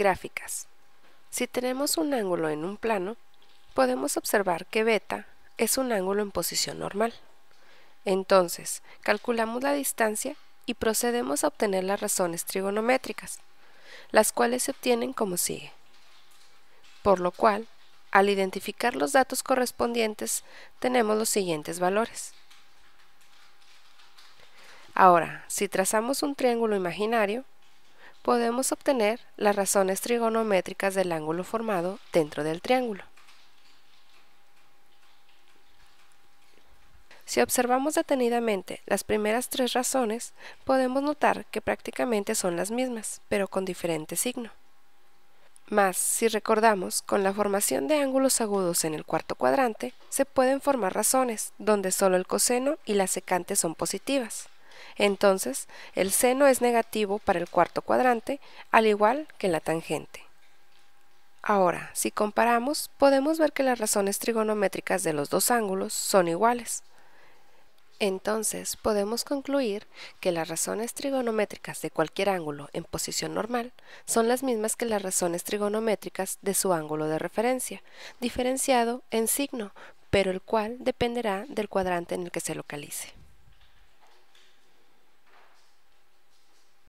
Gráficas. Si tenemos un ángulo en un plano, podemos observar que beta es un ángulo en posición normal. Entonces, calculamos la distancia y procedemos a obtener las razones trigonométricas, las cuales se obtienen como sigue. Por lo cual, al identificar los datos correspondientes, tenemos los siguientes valores. Ahora, si trazamos un triángulo imaginario, podemos obtener las razones trigonométricas del ángulo formado dentro del triángulo. Si observamos detenidamente las primeras tres razones, podemos notar que prácticamente son las mismas, pero con diferente signo. Más, si recordamos, con la formación de ángulos agudos en el cuarto cuadrante, se pueden formar razones, donde solo el coseno y la secante son positivas. Entonces, el seno es negativo para el cuarto cuadrante, al igual que la tangente. Ahora, si comparamos, podemos ver que las razones trigonométricas de los dos ángulos son iguales. Entonces, podemos concluir que las razones trigonométricas de cualquier ángulo en posición normal son las mismas que las razones trigonométricas de su ángulo de referencia, diferenciado en signo, pero el cual dependerá del cuadrante en el que se localice.